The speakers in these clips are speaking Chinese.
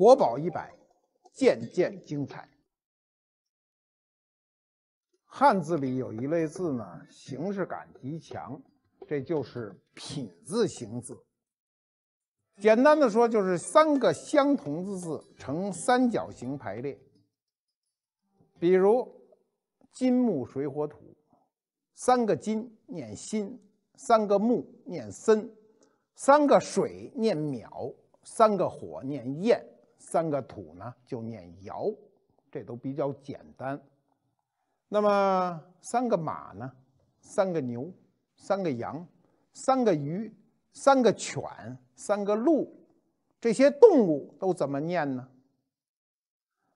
国宝一百，件件精彩。汉字里有一类字呢，形式感极强，这就是品字形字。简单的说，就是三个相同字字呈三角形排列。比如金木水火土，三个金念心，三个木念森，三个水念淼，三个火念焰。三个土呢，就念窑，这都比较简单。那么三个马呢？三个牛，三个羊，三个鱼，三个犬，三个鹿，这些动物都怎么念呢？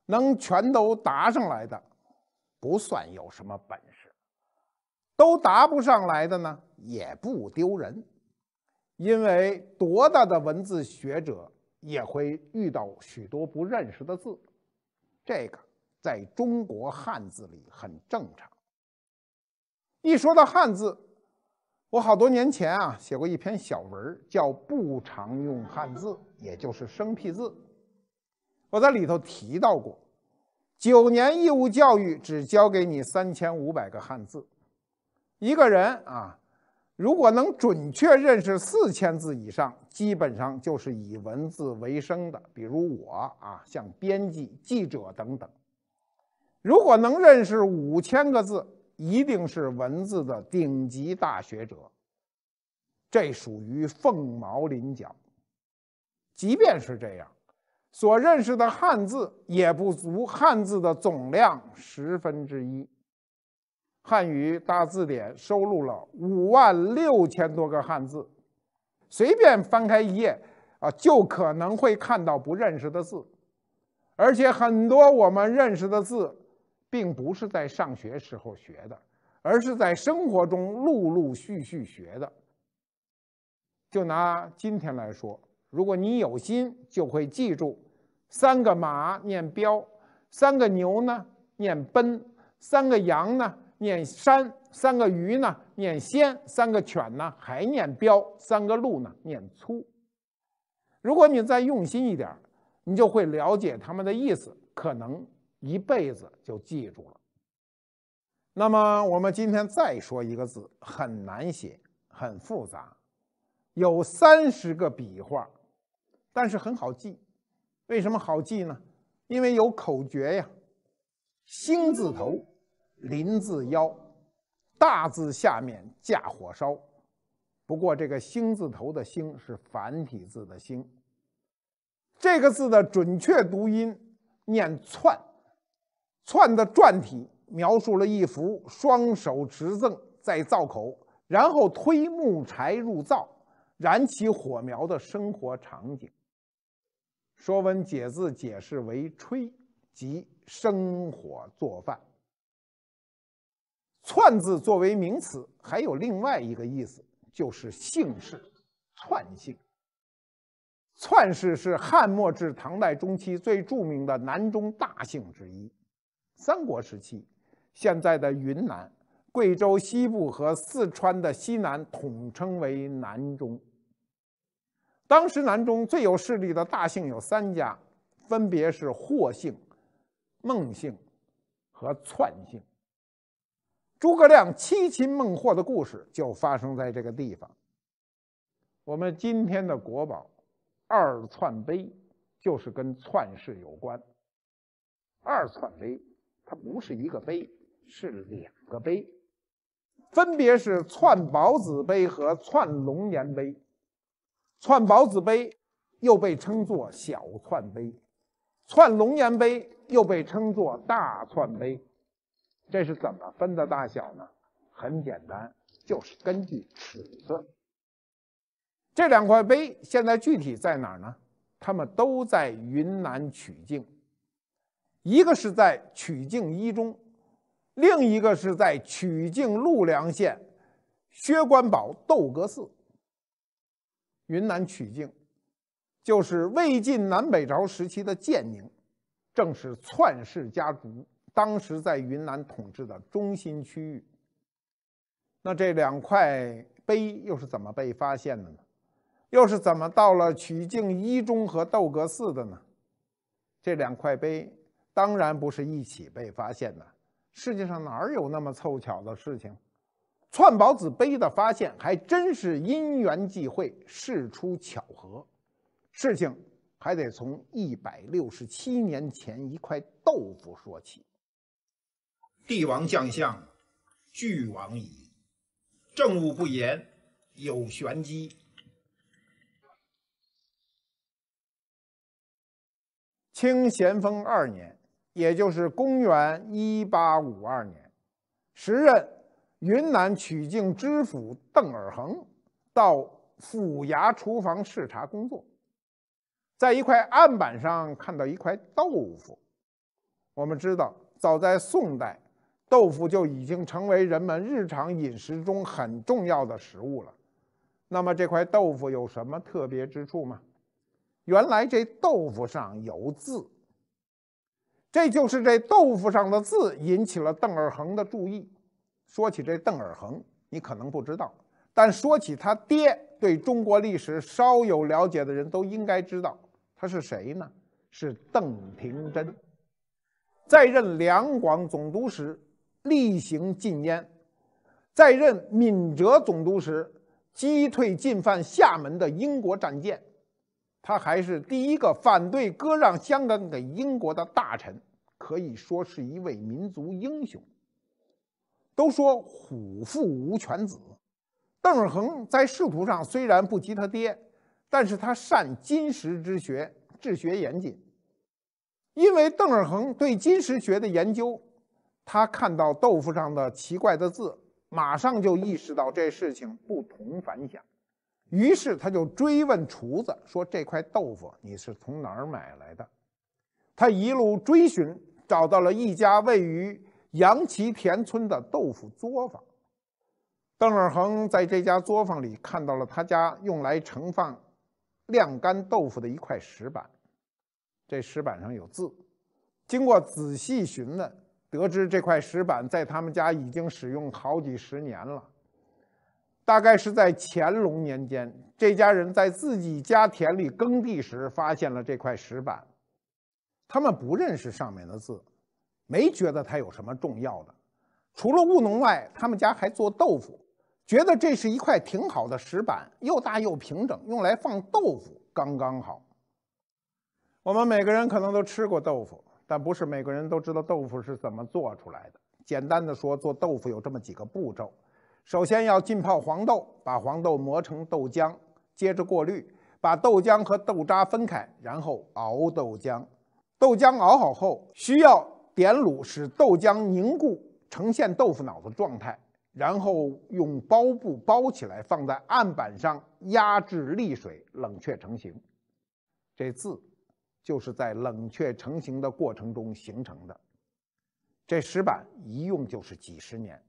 能全都答上来的，不算有什么本事；都答不上来的呢，也不丢人，因为多大的文字学者。也会遇到许多不认识的字，这个在中国汉字里很正常。一说到汉字，我好多年前啊写过一篇小文，叫《不常用汉字》，也就是生僻字。我在里头提到过，九年义务教育只教给你三千五百个汉字，一个人啊。如果能准确认识四千字以上，基本上就是以文字为生的，比如我啊，像编辑、记者等等。如果能认识五千个字，一定是文字的顶级大学者，这属于凤毛麟角。即便是这样，所认识的汉字也不足汉字的总量十分之一。汉语大字典收录了五万六千多个汉字，随便翻开一页啊，就可能会看到不认识的字，而且很多我们认识的字，并不是在上学时候学的，而是在生活中陆陆续续学的。就拿今天来说，如果你有心，就会记住三个马念膘”，三个牛呢念奔，三个羊呢。念山三个鱼呢，念仙三个犬呢，还念彪三个鹿呢，念粗。如果你再用心一点，你就会了解他们的意思，可能一辈子就记住了。那么我们今天再说一个字，很难写，很复杂，有三十个笔画，但是很好记。为什么好记呢？因为有口诀呀，星字头。林字腰，大字下面架火烧。不过这个“星”字头的“星”是繁体字的“星”。这个字的准确读音念“窜”，“窜”的篆体描述了一幅双手持赠在灶口，然后推木柴入灶，燃起火苗的生活场景。《说文解字》解释为“吹”，即生火做饭。篡字作为名词，还有另外一个意思，就是姓氏，篡姓。篡氏是汉末至唐代中期最著名的南中大姓之一。三国时期，现在的云南、贵州西部和四川的西南统称为南中。当时南中最有势力的大姓有三家，分别是霍姓、孟姓和篡姓。诸葛亮七擒孟获的故事就发生在这个地方。我们今天的国宝《二篡碑》就是跟篡世有关。二篡碑它不是一个碑，是两个碑，分别是篡宝子碑和篡龙颜碑。篡宝子碑又被称作小篡碑，篡龙颜碑又被称作大篡碑。这是怎么分的大小呢？很简单，就是根据尺寸。这两块碑现在具体在哪儿呢？它们都在云南曲靖，一个是在曲靖一中，另一个是在曲靖陆良县薛官堡窦阁寺。云南曲靖，就是魏晋南北朝时期的建宁，正是篡氏家族。当时在云南统治的中心区域。那这两块碑又是怎么被发现的呢？又是怎么到了曲靖一中和斗阁寺的呢？这两块碑当然不是一起被发现的。世界上哪有那么凑巧的事情？篡宝子碑的发现还真是因缘际会，事出巧合。事情还得从一百六十七年前一块豆腐说起。帝王将相俱往矣，政务不言有玄机。清咸丰二年，也就是公元一八五二年，时任云南曲靖知府邓尔恒到府衙厨房视察工作，在一块案板上看到一块豆腐。我们知道，早在宋代。豆腐就已经成为人们日常饮食中很重要的食物了。那么这块豆腐有什么特别之处吗？原来这豆腐上有字，这就是这豆腐上的字引起了邓尔恒的注意。说起这邓尔恒，你可能不知道，但说起他爹，对中国历史稍有了解的人都应该知道他是谁呢？是邓平珍，在任两广总督时。厉行禁烟，在任闽浙总督时，击退进犯厦门的英国战舰。他还是第一个反对割让香港给英国的大臣，可以说是一位民族英雄。都说虎父无犬子，邓尔恒在仕途上虽然不及他爹，但是他善金石之学，治学严谨。因为邓尔恒对金石学的研究。他看到豆腐上的奇怪的字，马上就意识到这事情不同凡响，于是他就追问厨子说：“这块豆腐你是从哪儿买来的？”他一路追寻，找到了一家位于杨旗田村的豆腐作坊。邓尔恒在这家作坊里看到了他家用来盛放晾干豆腐的一块石板，这石板上有字。经过仔细询问。得知这块石板在他们家已经使用好几十年了，大概是在乾隆年间，这家人在自己家田里耕地时发现了这块石板。他们不认识上面的字，没觉得它有什么重要的。除了务农外，他们家还做豆腐，觉得这是一块挺好的石板，又大又平整，用来放豆腐刚刚好。我们每个人可能都吃过豆腐。但不是每个人都知道豆腐是怎么做出来的。简单的说，做豆腐有这么几个步骤：首先要浸泡黄豆，把黄豆磨成豆浆，接着过滤，把豆浆和豆渣分开，然后熬豆浆。豆浆熬好后，需要点卤使豆浆凝固，呈现豆腐脑的状态，然后用包布包起来，放在案板上压制沥水，冷却成型。这字。就是在冷却成型的过程中形成的。这石板一用就是几十年，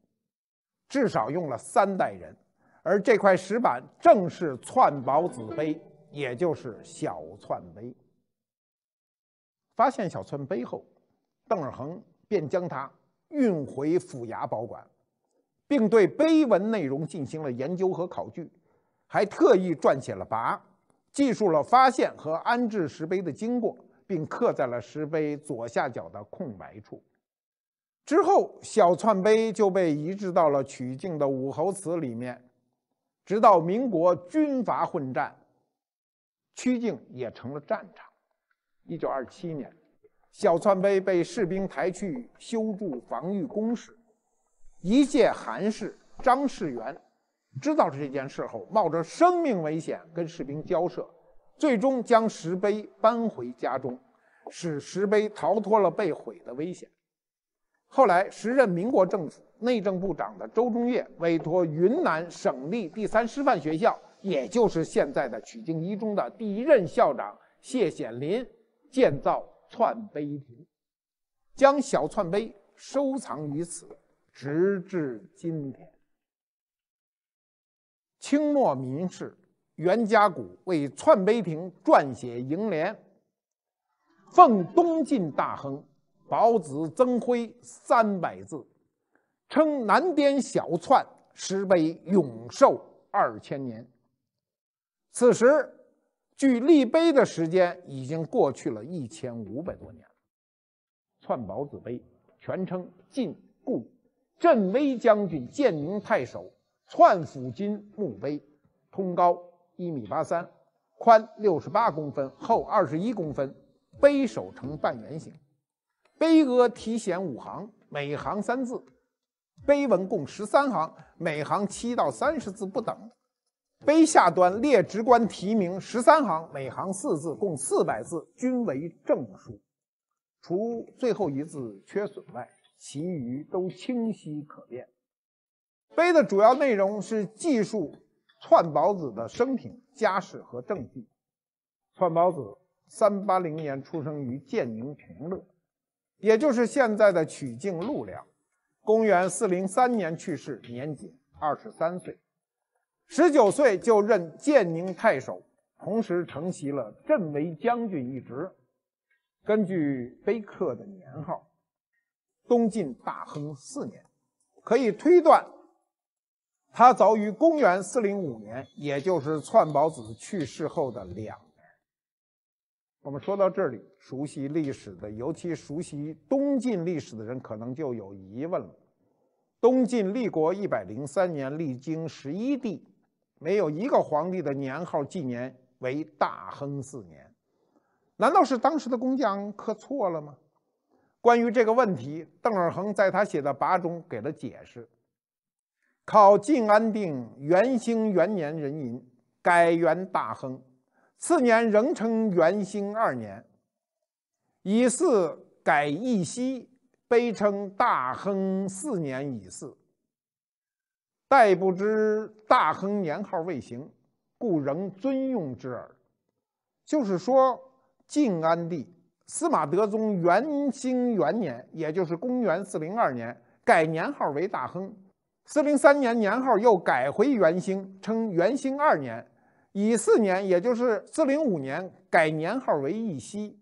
至少用了三代人，而这块石板正是篡宝子碑，也就是小篡碑。发现小篡碑后，邓尔恒便将它运回府衙保管，并对碑文内容进行了研究和考据，还特意撰写了跋。记述了发现和安置石碑的经过，并刻在了石碑左下角的空白处。之后，小篡碑就被移植到了曲靖的武侯祠里面，直到民国军阀混战，曲靖也成了战场。1927年，小篡碑被士兵抬去修筑防御工事，一介寒士张士元。知道这件事后，冒着生命危险跟士兵交涉，最终将石碑搬回家中，使石碑逃脱了被毁的危险。后来，时任民国政府内政部长的周中岳委托云南省立第三师范学校，也就是现在的曲靖一中的第一任校长谢显林建造篡碑亭，将小篡碑收藏于此，直至今天。清末民士袁家谷为篡碑亭撰写楹联，奉东晋大亨保子曾辉三百字，称南滇小篡石碑永寿二千年。此时距立碑的时间已经过去了一千五百多年了。篡宝子碑全称：晋故镇威将军建宁太守。篡府金墓碑，通高一米八三，宽六十八公分，厚二十一公分，碑首呈半圆形，碑额题显五行，每行三字，碑文共十三行，每行七到三十字不等，碑下端列职官题名十三行，每行四字，共四百字，均为正书，除最后一字缺损外，其余都清晰可辨。碑的主要内容是记述篡宝子的生平、家世和政绩。篡宝子三八零年出生于建宁平乐，也就是现在的曲靖陆良，公元四零三年去世，年仅二十三岁。十九岁就任建宁太守，同时承袭了镇威将军一职。根据碑刻的年号，东晋大亨四年，可以推断。他早于公元四零五年，也就是篡宝子去世后的两年。我们说到这里，熟悉历史的，尤其熟悉东晋历史的人，可能就有疑问了：东晋立国一百零三年，历经十一帝，没有一个皇帝的年号纪年为大亨四年，难道是当时的工匠刻错了吗？关于这个问题，邓尔恒在他写的跋中给了解释。考晋安定元兴元年壬寅，改元大亨。次年仍称元兴二年，乙嗣改义熙，碑称大亨四年乙嗣。待不知大亨年号未行，故仍尊用之耳。就是说，晋安帝司马德宗元兴元年，也就是公元四零二年，改年号为大亨。四零三年年号又改回元兴，称元兴二年。乙巳年，也就是四零五年，改年号为义熙。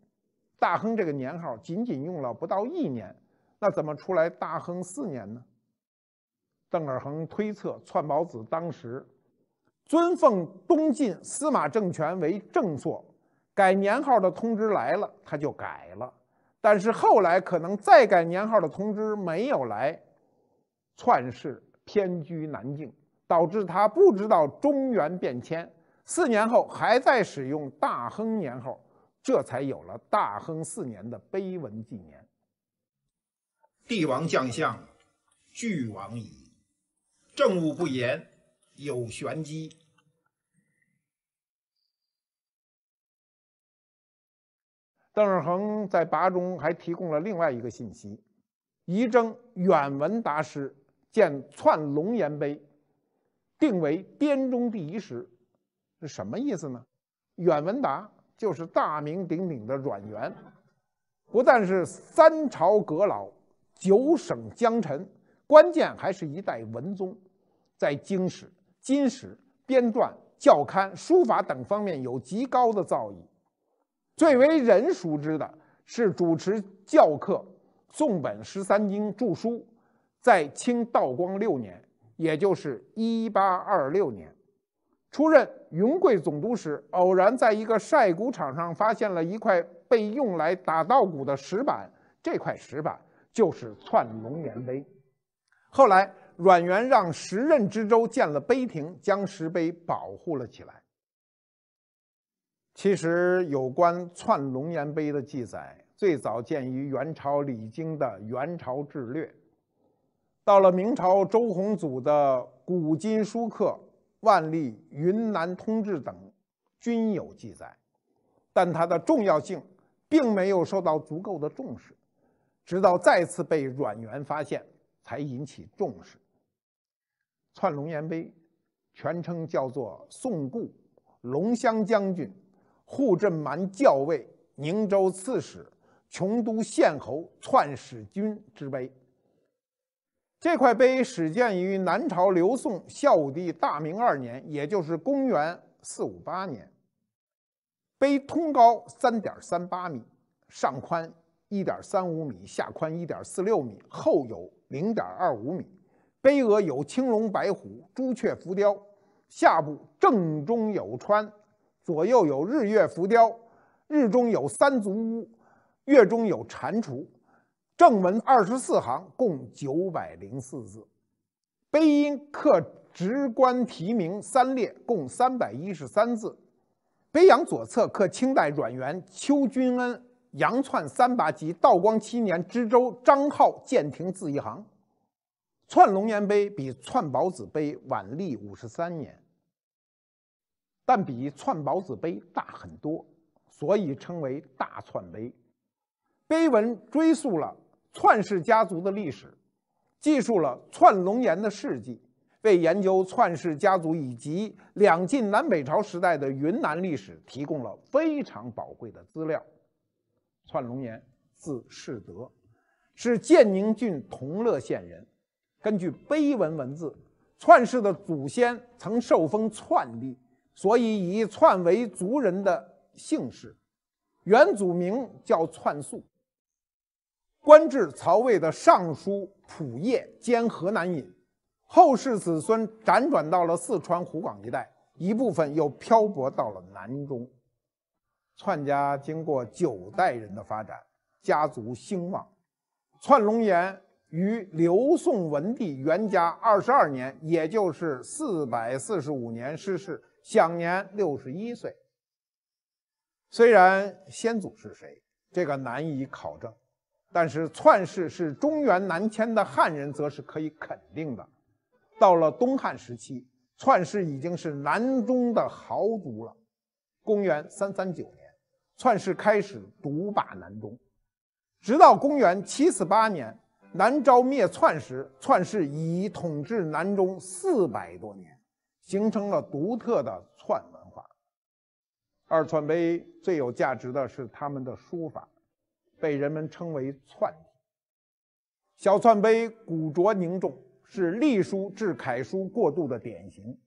大亨这个年号仅仅用了不到一年，那怎么出来大亨四年呢？邓尔恒推测，篡宝子当时尊奉东晋司马政权为正朔，改年号的通知来了，他就改了。但是后来可能再改年号的通知没有来，篡世偏居南境，导致他不知道中原变迁。四年后，还在使用大亨年号，这才有了大亨四年的碑文纪年。帝王将相俱往矣，政务不严有玄机。邓尔恒在跋中还提供了另外一个信息：仪征远闻达师。见《篡龙颜碑》，定为滇中第一史，是什么意思呢？阮文达就是大名鼎鼎的阮元，不但是三朝阁老、九省江臣，关键还是一代文宗，在经史、金史编撰、教刊、书法等方面有极高的造诣。最为人熟知的是主持教课、宋本《十三经》注疏。在清道光六年，也就是一八二六年，出任云贵总督时，偶然在一个晒谷场上发现了一块被用来打稻谷的石板。这块石板就是窜龙岩碑。后来，阮元让时任知州建了碑亭，将石碑保护了起来。其实，有关窜龙岩碑的记载，最早见于元朝李经的《元朝志略》。到了明朝，周洪祖的《古今书刻》、万历《云南通志》等均有记载，但它的重要性并没有受到足够的重视，直到再次被阮元发现，才引起重视。窜龙颜碑，全称叫做《宋故龙骧将军护镇蛮校尉宁州刺史穷都县侯篡使君之碑》。这块碑始建于南朝刘宋孝武帝大明二年，也就是公元四五八年。碑通高三点三八米，上宽一点三五米，下宽一点四六米，厚有零点二五米。碑额有青龙、白虎、朱雀浮雕，下部正中有川，左右有日月浮雕，日中有三足乌，月中有蟾蜍。正文二十四行，共九百零四字。碑阴刻直官题名三列，共三百一十三字。碑阳左侧刻清代阮元、邱君恩、杨篡三八及道光七年知州张浩建亭字一行。篡龙岩碑比篡宝子碑晚立五十三年，但比篡宝子碑大很多，所以称为大篡碑。碑文追溯了。篡氏家族的历史，记述了篡龙颜的事迹，为研究篡氏家族以及两晋南北朝时代的云南历史提供了非常宝贵的资料。篡龙颜字世德，是建宁郡同乐县人。根据碑文文字，篡氏的祖先曾受封篡帝，所以以篡为族人的姓氏，原祖名叫篡素。官至曹魏的尚书仆射兼河南尹，后世子孙辗转到了四川湖广一带，一部分又漂泊到了南中。篡家经过九代人的发展，家族兴旺。篡龙颜于刘宋文帝元嘉二十二年，也就是四百四十五年，逝世，享年六十一岁。虽然先祖是谁，这个难以考证。但是篡氏是中原南迁的汉人，则是可以肯定的。到了东汉时期，篡氏已经是南中的豪族了。公元三三九年，篡氏开始独霸南中，直到公元七四八年南诏灭篡时，篡氏已统治南中四百多年，形成了独特的篡文化。二篡碑最有价值的是他们的书法。被人们称为“篡”，小篡碑古拙凝重，是隶书至楷书过渡的典型。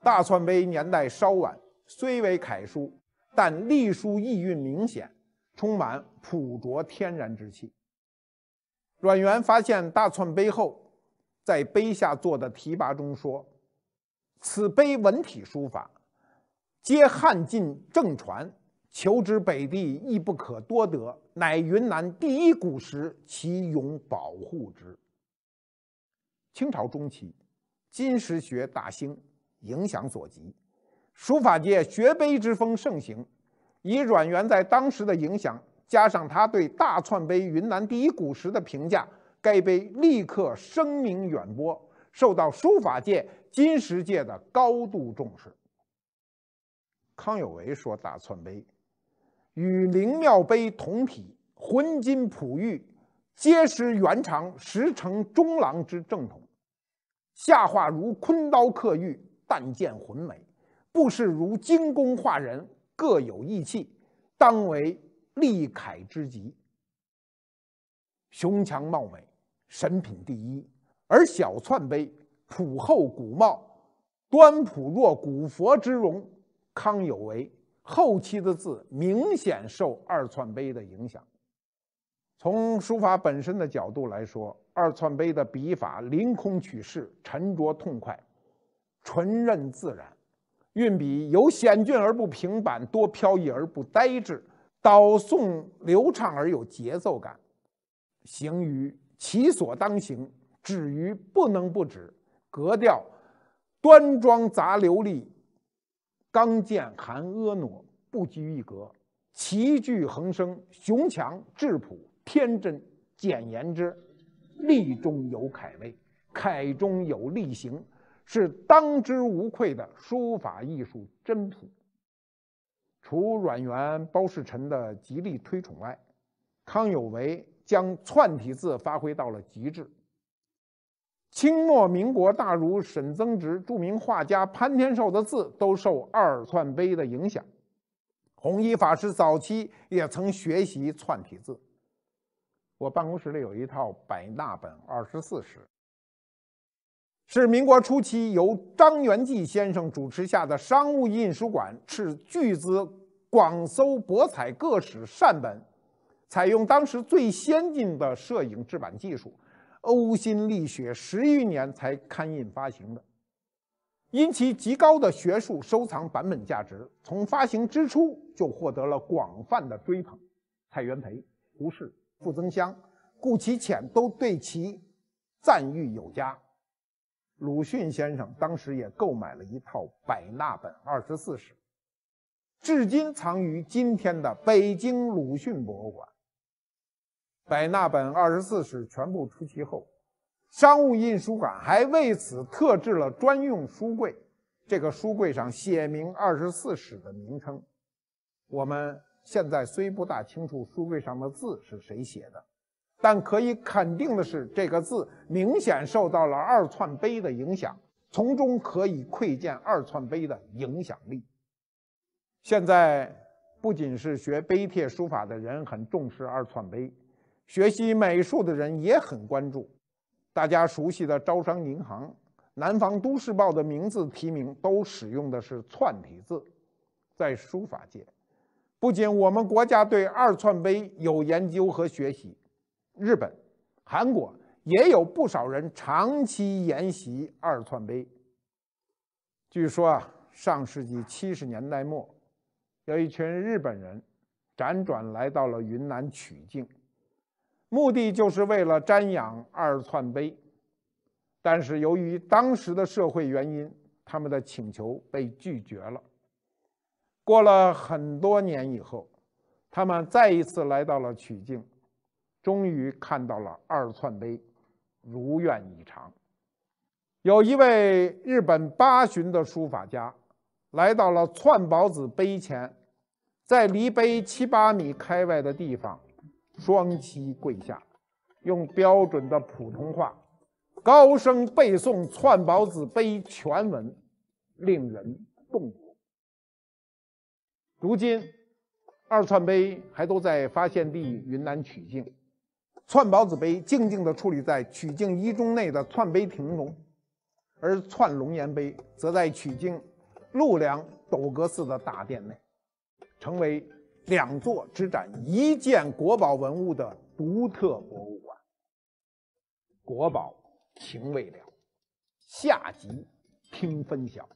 大篡碑年代稍晚，虽为楷书，但隶书意韵明显，充满朴拙天然之气。阮元发现大篡碑后，在碑下做的题跋中说：“此碑文体书法，皆汉晋正传。”求之北地亦不可多得，乃云南第一古石，其勇保护之。清朝中期，金石学大兴，影响所及，书法界学碑之风盛行。以阮元在当时的影响，加上他对大篡碑云南第一古石的评价，该碑立刻声名远播，受到书法界、金石界的高度重视。康有为说：“大篡碑。”与灵庙碑同体，浑金璞玉，皆是元长，实成中郎之正统。下画如昆刀刻玉，但见浑美；布饰如精工画人，各有意气，当为立楷之极。雄强貌美，神品第一。而小篡碑朴厚古貌，端朴若古佛之容，康有为。后期的字明显受《二寸碑》的影响。从书法本身的角度来说，《二寸碑》的笔法凌空取势，沉着痛快，纯任自然；运笔有险峻而不平板，多飘逸而不呆滞，导送流畅而有节奏感，行于其所当行，止于不能不止。格调端庄杂流利。刚健含婀娜，不拘一格，奇趣横生，雄强质朴，天真。简言之，力中有楷味，楷中有力行，是当之无愧的书法艺术珍品。除阮元、包世臣的极力推崇外，康有为将篆体字发挥到了极致。清末民国大儒沈曾植、著名画家潘天寿的字都受二爨碑的影响。弘一法师早期也曾学习篆体字。我办公室里有一套百纳本二十四史，是民国初期由张元济先生主持下的商务印书馆斥巨资广搜博采各史善本，采用当时最先进的摄影制版技术。呕心沥血十余年才刊印发行的，因其极高的学术收藏版本价值，从发行之初就获得了广泛的追捧。蔡元培、胡适、傅增湘、顾其浅都对其赞誉有加。鲁迅先生当时也购买了一套百纳本二十四史，至今藏于今天的北京鲁迅博物馆。百纳本《二十四史》全部出齐后，商务印书馆还为此特制了专用书柜。这个书柜上写明《二十四史》的名称。我们现在虽不大清楚书柜上的字是谁写的，但可以肯定的是，这个字明显受到了《二篡碑》的影响，从中可以窥见《二篡碑》的影响力。现在不仅是学碑帖书法的人很重视《二篡碑》。学习美术的人也很关注，大家熟悉的招商银行、南方都市报的名字提名都使用的是篆体字。在书法界，不仅我们国家对二串碑有研究和学习，日本、韩国也有不少人长期研习二串碑。据说啊，上世纪七十年代末，有一群日本人，辗转来到了云南曲靖。目的就是为了瞻仰二窜碑，但是由于当时的社会原因，他们的请求被拒绝了。过了很多年以后，他们再一次来到了曲靖，终于看到了二窜碑，如愿以偿。有一位日本八旬的书法家来到了窜宝子碑前，在离碑七八米开外的地方。双膝跪下，用标准的普通话高声背诵《篡宝子碑》全文，令人动容。如今，二串碑还都在发现地云南曲靖，篡宝子碑静静地矗立在曲靖一中内的篡碑亭中，而篡龙颜碑则在曲靖陆良斗阁寺的大殿内，成为。两座只展一件国宝文物的独特博物馆，国宝情未了，下集听分晓。